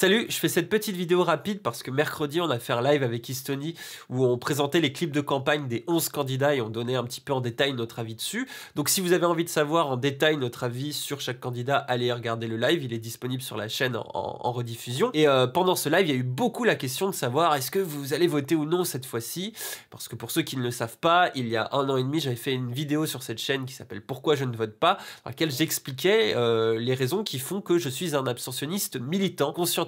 Salut, je fais cette petite vidéo rapide parce que mercredi on a fait un live avec Estonie où on présentait les clips de campagne des 11 candidats et on donnait un petit peu en détail notre avis dessus. Donc si vous avez envie de savoir en détail notre avis sur chaque candidat, allez regarder le live, il est disponible sur la chaîne en, rediffusion. Et euh, pendant ce live, il y a eu beaucoup la question de savoir est-ce que vous allez voter ou non cette fois-ci Parce que pour ceux qui ne le savent pas, il y a un an et demi, j'avais fait une vidéo sur cette chaîne qui s'appelle Pourquoi je ne vote pas, dans laquelle j'expliquais euh, les raisons qui font que je suis un abstentionniste militant, conscient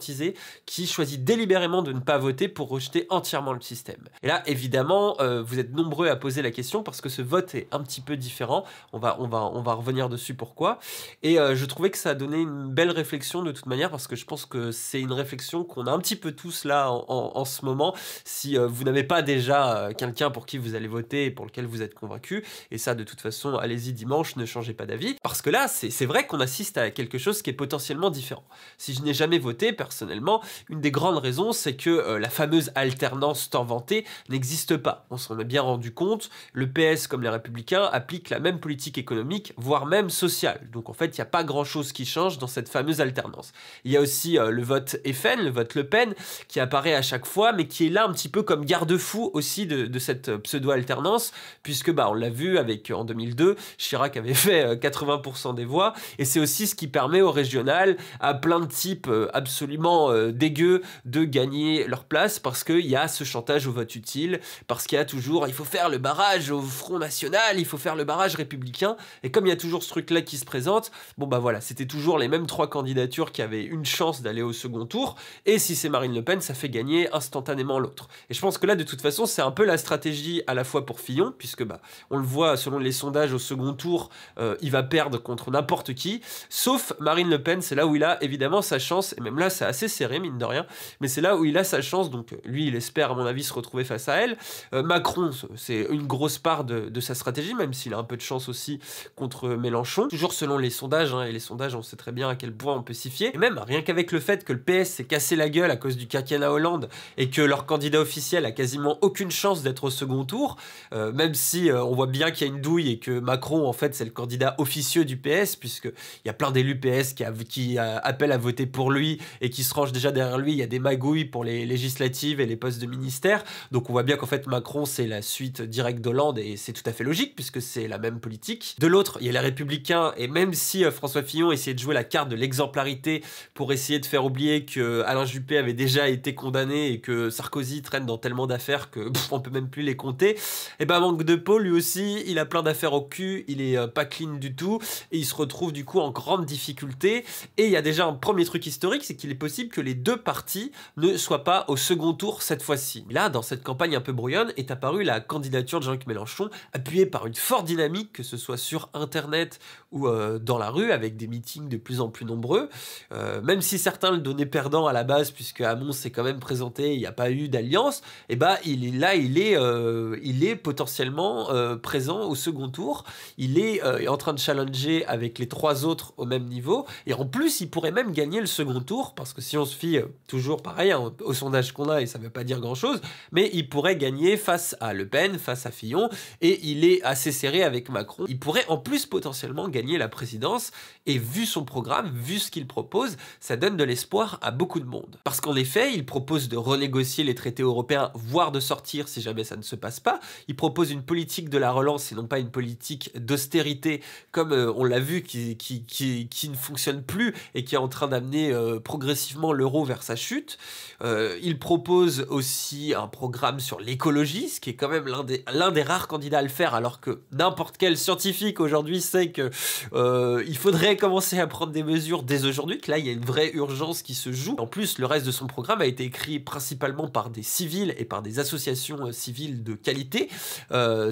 qui choisit délibérément de ne pas voter pour rejeter entièrement le système. Et là, évidemment, euh, vous êtes nombreux à poser la question parce que ce vote est un petit peu différent. On va, on va, on va revenir dessus pourquoi. Et euh, je trouvais que ça a donné une belle réflexion de toute manière parce que je pense que c'est une réflexion qu'on a un petit peu tous là en, ce moment. Si euh, vous n'avez pas déjà quelqu'un pour qui vous allez voter et pour lequel vous êtes convaincu, et ça de toute façon, allez-y dimanche, ne changez pas d'avis. Parce que là, c'est vrai qu'on assiste à quelque chose qui est potentiellement différent. Si je n'ai jamais voté, personnellement, une des grandes raisons, c'est que euh, la fameuse alternance tant vantée n'existe pas. On s'en est bien rendu compte, le PS comme les républicains applique la même politique économique, voire même sociale. Donc en fait, il n'y a pas grand-chose qui change dans cette fameuse alternance. Il y a aussi euh, le vote FN, le vote Le Pen, qui apparaît à chaque fois, mais qui est là un petit peu comme garde-fou aussi de, cette euh, pseudo-alternance, puisque bah, on l'a vu avec en 2002, Chirac avait fait 80% des voix, et c'est aussi ce qui permet aux régional à plein de types absolument absolument euh, dégueu de gagner leur place parce qu'il y a ce chantage au vote utile, parce qu'il y a toujours il faut faire le barrage au Front National, il faut faire le barrage républicain. Et comme il y a toujours ce truc-là qui se présente, bon bah voilà, c'était toujours les mêmes trois candidatures qui avaient une chance d'aller au second tour. Et si c'est Marine Le Pen, ça fait gagner instantanément l'autre. Et je pense que là, de toute façon, c'est un peu la stratégie à la fois pour Fillon, puisque bah, on le voit selon les sondages au second tour, euh, il va perdre contre n'importe qui, sauf Marine Le Pen. C'est là où il a évidemment sa chance, et même là, assez serré, mine de rien. Mais c'est là où il a sa chance. Donc, lui, il espère, à mon avis, se retrouver face à elle. Euh, Macron, c'est une grosse part de, de sa stratégie, même s'il a un peu de chance aussi contre Mélenchon. Toujours selon les sondages, hein, et les sondages, on sait très bien à quel point on peut s'y fier. Et même, rien qu'avec le fait que le PS s'est cassé la gueule à cause du quinquennat Hollande et que leur candidat officiel a quasiment aucune chance d'être au second tour, euh, même si euh, on voit bien qu'il y a une douille et que Macron, en fait, c'est le candidat officieux du PS, puisqu'il y a plein d'élus PS qui, qui appellent à voter pour lui et qui se range déjà derrière lui. Il y a des magouilles pour les législatives et les postes de ministère. Donc on voit bien qu'en fait Macron c'est la suite directe d'Hollande et c'est tout à fait logique puisque c'est la même politique. De l'autre, il y a les républicains et même si euh, François Fillon essayait de jouer la carte de l'exemplarité pour essayer de faire oublier que euh, Alain Juppé avait déjà été condamné et que Sarkozy traîne dans tellement d'affaires que on peut même plus les compter, et eh ben manque de peau lui aussi, il a plein d'affaires au cul, il est euh, pas clean du tout et il se retrouve du coup en grande difficulté et il y a déjà un premier truc historique, c'est qu'il est possible que les deux parties ne soient pas au second tour cette fois-ci. Là, dans cette campagne un peu brouillonne, est apparue la candidature de Jean-Luc Mélenchon, appuyée par une forte dynamique, que ce soit sur Internet ou euh, dans la rue, avec des meetings de plus en plus nombreux, euh, même si certains le donnaient perdant à la base, puisque Hamon s'est quand même présenté, il n'y a pas eu d'alliance, et eh bah ben, il est là, il est, euh, il est potentiellement présent au second tour, il est en train de challenger avec les trois autres au même niveau, et en plus il pourrait même gagner le second tour, parce parce que si on se fie toujours pareil hein, au sondage qu'on a, et ça ne veut pas dire grand-chose, mais il pourrait gagner face à Le Pen, face à Fillon, et il est assez serré avec Macron. Il pourrait en plus potentiellement gagner la présidence, et vu son programme, vu ce qu'il propose, ça donne de l'espoir à beaucoup de monde. Parce qu'en effet, il propose de renégocier les traités européens, voire de sortir si jamais ça ne se passe pas. Il propose une politique de la relance et non pas une politique d'austérité, comme euh, on l'a vu, qui, ne fonctionne plus et qui est en train d'amener euh, progressivement progressivement l'euro vers sa chute. Euh, il propose aussi un programme sur l'écologie, ce qui est quand même l'un des, l'un des rares candidats à le faire, alors que n'importe quel scientifique aujourd'hui sait que euh, il faudrait commencer à prendre des mesures dès aujourd'hui, que là il y a une vraie urgence qui se joue. En plus, le reste de son programme a été écrit principalement par des civils et par des associations euh, civiles de qualité.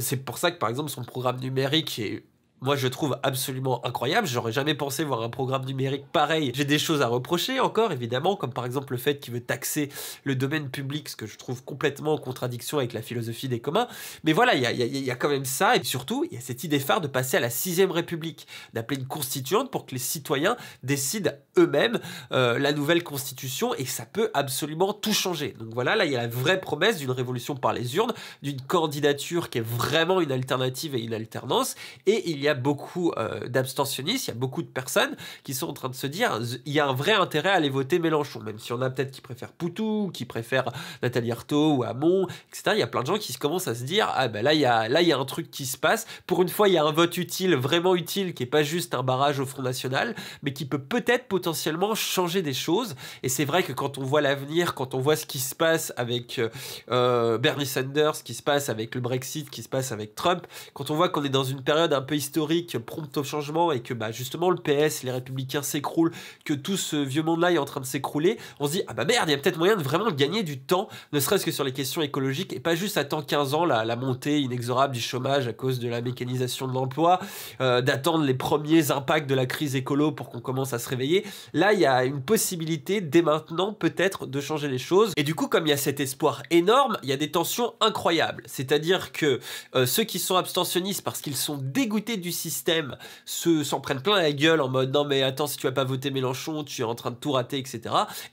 c'est pour ça que par exemple son programme numérique est moi je trouve absolument incroyable. J'aurais jamais pensé voir un programme numérique pareil. J'ai des choses à reprocher encore, évidemment, comme par exemple le fait qu'il veut taxer le domaine public, ce que je trouve complètement en contradiction avec la philosophie des communs. Mais voilà, il y a, quand même ça, et surtout, il y a cette idée phare de passer à la sixième république, d'appeler une constituante pour que les citoyens décident eux-mêmes euh, la nouvelle constitution, et ça peut absolument tout changer. Donc voilà, là, il y a la vraie promesse d'une révolution par les urnes, d'une candidature qui est vraiment une alternative et une alternance, et il y a y a beaucoup euh, d'abstentionnistes, il y a beaucoup de personnes qui sont en train de se dire il y a un vrai intérêt à aller voter Mélenchon, même si on a peut-être qui préfèrent Poutou, qui préfèrent Nathalie Arthaud ou Hamon, etc. Il y a plein de gens qui commencent à se dire ah ben là il y a là il y a un truc qui se passe. Pour une fois, il y a un vote utile, vraiment utile, qui est pas juste un barrage au Front National, mais qui peut peut-être potentiellement changer des choses. Et c'est vrai que quand on voit l'avenir, quand on voit ce qui se passe avec euh, euh, Bernie Sanders, ce qui se passe avec le Brexit, ce qui se passe avec Trump, quand on voit qu'on est dans une période un peu historique historique prompte au changement et que bah, justement le PS, les Républicains s'écroulent, que tout ce vieux monde-là est en train de s'écrouler, on se dit ah bah merde, il y a peut-être moyen de vraiment gagner du temps, ne serait-ce que sur les questions écologiques et pas juste attendre 15 ans la, la montée inexorable du chômage à cause de la mécanisation de l'emploi, euh, d'attendre les premiers impacts de la crise écolo pour qu'on commence à se réveiller. Là, il y a une possibilité dès maintenant peut-être de changer les choses. Et du coup, comme il y a cet espoir énorme, il y a des tensions incroyables. C'est-à-dire que euh, ceux qui sont abstentionnistes parce qu'ils sont dégoûtés du système se s'en prennent plein la gueule en mode non mais attends si tu vas pas voter Mélenchon tu es en train de tout rater etc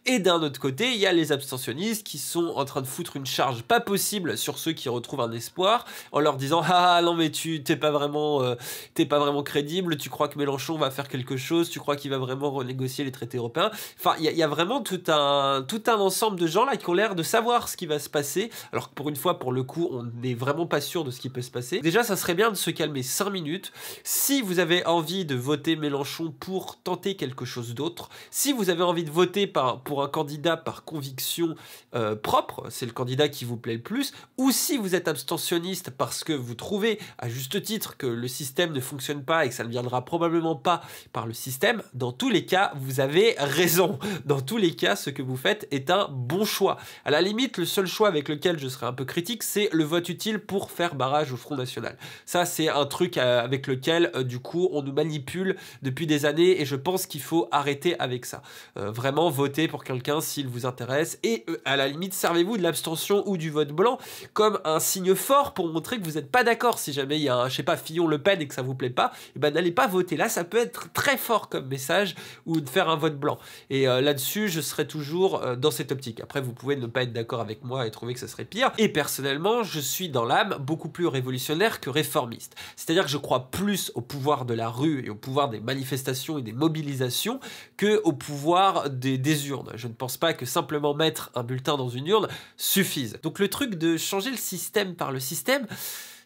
et d'un autre côté il y a les abstentionnistes qui sont en train de foutre une charge pas possible sur ceux qui retrouvent un espoir en leur disant ah, ah non mais tu t'es pas vraiment euh, t'es pas vraiment crédible tu crois que Mélenchon va faire quelque chose tu crois qu'il va vraiment renégocier les traités européens enfin il y, a vraiment tout un tout un ensemble de gens là qui ont l'air de savoir ce qui va se passer alors que pour une fois pour le coup on n'est vraiment pas sûr de ce qui peut se passer déjà ça serait bien de se calmer 5 minutes si vous avez envie de voter Mélenchon pour tenter quelque chose d'autre, si vous avez envie de voter par, pour un candidat par conviction euh, propre, c'est le candidat qui vous plaît le plus, ou si vous êtes abstentionniste parce que vous trouvez à juste titre que le système ne fonctionne pas et que ça ne viendra probablement pas par le système, dans tous les cas, vous avez raison. Dans tous les cas, ce que vous faites est un bon choix. À la limite, le seul choix avec lequel je serai un peu critique, c'est le vote utile pour faire barrage au Front National. Ça, c'est un truc euh, avec le lequel, euh, du coup, on nous manipule depuis des années et je pense qu'il faut arrêter avec ça. Euh, vraiment, votez pour quelqu'un s'il vous intéresse et euh, à la limite, servez-vous de l'abstention ou du vote blanc comme un signe fort pour montrer que vous n'êtes pas d'accord. Si jamais il y a un, je sais pas, Fillon-Le Pen et que ça vous plaît pas, et eh ben n'allez pas voter. Là, ça peut être très fort comme message ou de faire un vote blanc. Et là-dessus, je serai toujours dans cette optique. Après, vous pouvez ne pas être d'accord avec moi et trouver que ce serait pire. Et personnellement, je suis dans l'âme beaucoup plus révolutionnaire que réformiste. C'est-à-dire que je crois plus au pouvoir de la rue et au pouvoir des manifestations et des mobilisations que au pouvoir des, urnes. Je ne pense pas que simplement mettre un bulletin dans une urne suffise. Donc le truc de changer le système par le système,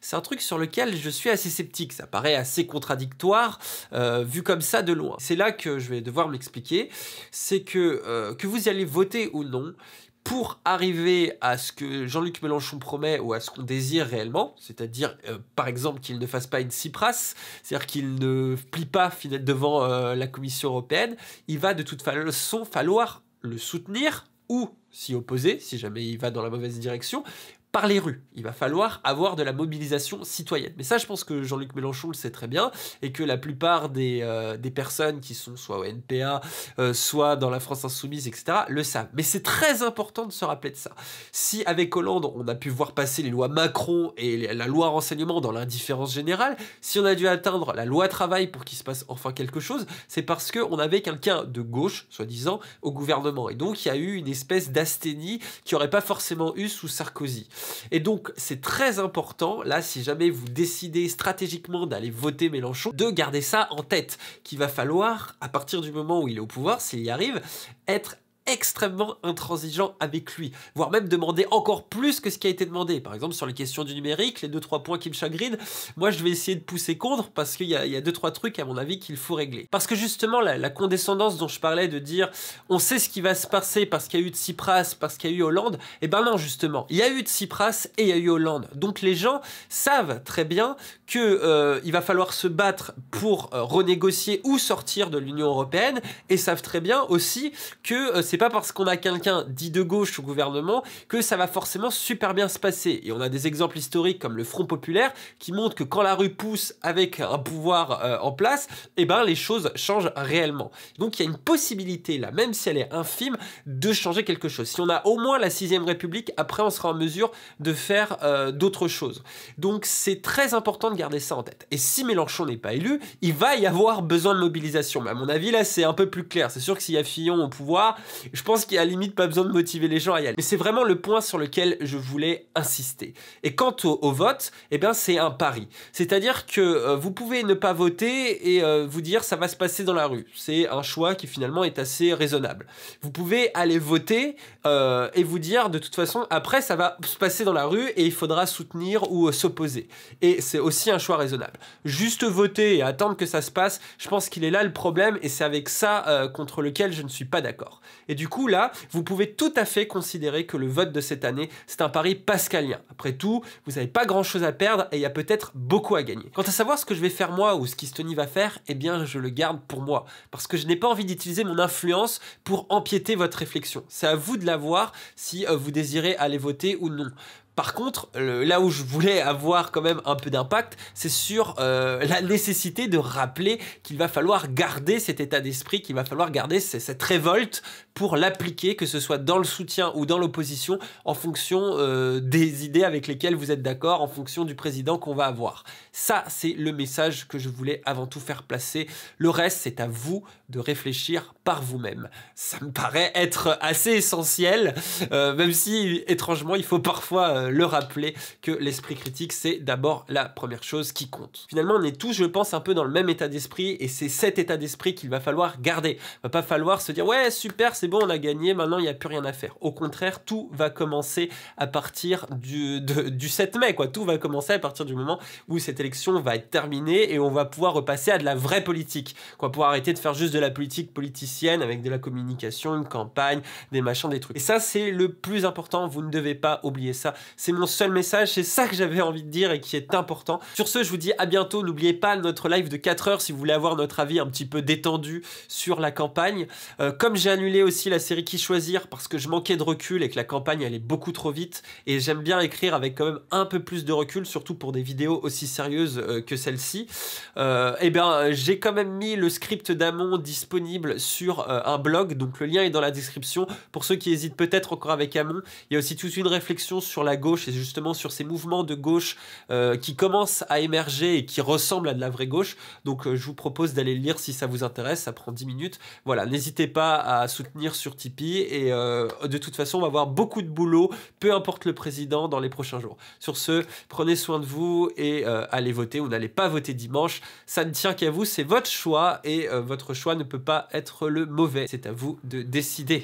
c'est un truc sur lequel je suis assez sceptique. Ça paraît assez contradictoire euh, vu comme ça de loin. C'est là que je vais devoir m'expliquer. C'est que euh, que vous allez voter ou non, pour arriver à ce que Jean-Luc Mélenchon promet ou à ce qu'on désire réellement, c'est-à-dire euh, par exemple qu'il ne fasse pas une Cypras, c'est-à-dire qu'il ne plie pas devant euh, la Commission européenne, il va de toute façon falloir le soutenir ou s'y opposer si jamais il va dans la mauvaise direction, par les rues. Il va falloir avoir de la mobilisation citoyenne. Mais ça, je pense que Jean-Luc Mélenchon le sait très bien et que la plupart des, euh, personnes qui sont soit au NPA, euh, soit dans la France insoumise, etc., le savent. Mais c'est très important de se rappeler de ça. Si avec Hollande, on a pu voir passer les lois Macron et la loi renseignement dans l'indifférence générale, si on a dû atteindre la loi travail pour qu'il se passe enfin quelque chose, c'est parce qu'on avait quelqu'un de gauche, soi-disant, au gouvernement. Et donc, il y a eu une espèce d'asthénie qui aurait pas forcément eu sous Sarkozy. Et donc, c'est très important, là, si jamais vous décidez stratégiquement d'aller voter Mélenchon, de garder ça en tête, qu'il va falloir, à partir du moment où il est au pouvoir, s'il y arrive, être extrêmement intransigeant avec lui, voire même demander encore plus que ce qui a été demandé. Par exemple, sur les questions du numérique, les deux trois points qui me chagrinent, moi je vais essayer de pousser contre parce qu'il y a deux trois trucs à mon avis qu'il faut régler. Parce que justement, la, la, condescendance dont je parlais de dire on sait ce qui va se passer parce qu'il y a eu de Tsipras, parce qu'il y a eu Hollande, et eh ben non, justement, il y a eu de Tsipras et il y a eu Hollande. Donc les gens savent très bien qu'il euh, il va falloir se battre pour euh, renégocier ou sortir de l'Union Européenne et savent très bien aussi que euh, c'est pas parce qu'on a quelqu'un dit de gauche au gouvernement que ça va forcément super bien se passer. Et on a des exemples historiques comme le Front Populaire qui montrent que quand la rue pousse avec un pouvoir euh, en place, et eh ben les choses changent réellement. Donc il y a une possibilité là, même si elle est infime, de changer quelque chose. Si on a au moins la sixième République, après on sera en mesure de faire euh, d'autres choses. Donc c'est très important de garder ça en tête. Et si Mélenchon n'est pas élu, il va y avoir besoin de mobilisation. Mais à mon avis là c'est un peu plus clair. C'est sûr que s'il y a Fillon au pouvoir, je pense qu'il y a à limite pas besoin de motiver les gens à y aller. Mais c'est vraiment le point sur lequel je voulais insister. Et quant au, vote, eh bien c'est un pari. C'est-à-dire que euh, vous pouvez ne pas voter et euh, vous dire ça va se passer dans la rue. C'est un choix qui finalement est assez raisonnable. Vous pouvez aller voter euh, et vous dire de toute façon après ça va se passer dans la rue et il faudra soutenir ou s'opposer. Et c'est aussi un choix raisonnable. Juste voter et attendre que ça se passe, je pense qu'il est là le problème et c'est avec ça contre lequel je ne suis pas d'accord. Et du coup, là, vous pouvez tout à fait considérer que le vote de cette année, c'est un pari pascalien. Après tout, vous n'avez pas grand-chose à perdre et il y a peut-être beaucoup à gagner. Quant à savoir ce que je vais faire moi ou ce qu'Istony va faire, eh bien, je le garde pour moi. Parce que je n'ai pas envie d'utiliser mon influence pour empiéter votre réflexion. C'est à vous de la voir si euh, vous désirez aller voter ou non. Par contre, là où je voulais avoir quand même un peu d'impact, c'est sur euh, la nécessité de rappeler qu'il va falloir garder cet état d'esprit, qu'il va falloir garder cette révolte pour l'appliquer, que ce soit dans le soutien ou dans l'opposition, en fonction euh, des idées avec lesquelles vous êtes d'accord, en fonction du président qu'on va avoir. Ça, c'est le message que je voulais avant tout faire placer. Le reste, c'est à vous de réfléchir par vous-même. Ça me paraît être assez essentiel, euh, même si étrangement, il faut parfois le rappeler que l'esprit critique, c'est d'abord la première chose qui compte. Finalement, on est tous, je pense, un peu dans le même état d'esprit et c'est cet état d'esprit qu'il va falloir garder. Il va pas falloir se dire ouais, super, c'est bon, on a gagné, maintenant il n'y a plus rien à faire. Au contraire, tout va commencer à partir du, du 7 mai, quoi. Tout va commencer à partir du moment où cette élection va être terminée et on va pouvoir repasser à de la vraie politique. quoi. pouvoir arrêter de faire juste de la politique politicienne avec de la communication, une campagne, des machins, des trucs. Et ça, c'est le plus important. Vous ne devez pas oublier ça. C'est mon seul message, c'est ça que j'avais envie de dire et qui est important. Sur ce, je vous dis à bientôt. N'oubliez pas notre live de 4 heures si vous voulez avoir notre avis un petit peu détendu sur la campagne. Euh, comme j'ai annulé aussi la série Qui choisir parce que je manquais de recul et que la campagne allait beaucoup trop vite et j'aime bien écrire avec quand même un peu plus de recul, surtout pour des vidéos aussi sérieuses euh, que celle-ci, euh, eh et bien j'ai quand même mis le script d'Amon disponible sur un blog, donc le lien est dans la description. Pour ceux qui hésitent peut-être encore avec Amon, il y a aussi toute une réflexion sur la gauche et justement sur ces mouvements de gauche euh, qui commencent à émerger et qui ressemblent à de la vraie gauche. Donc euh, je vous propose d'aller le lire si ça vous intéresse, ça prend 10 minutes. Voilà, n'hésitez pas à soutenir sur Tipeee et euh, de toute façon on va avoir beaucoup de boulot, peu importe le président, dans les prochains jours. Sur ce, prenez soin de vous et allez voter ou n'allez pas voter dimanche. Ça ne tient qu'à vous, c'est votre choix et votre choix ne peut pas être le mauvais. C'est à vous de décider.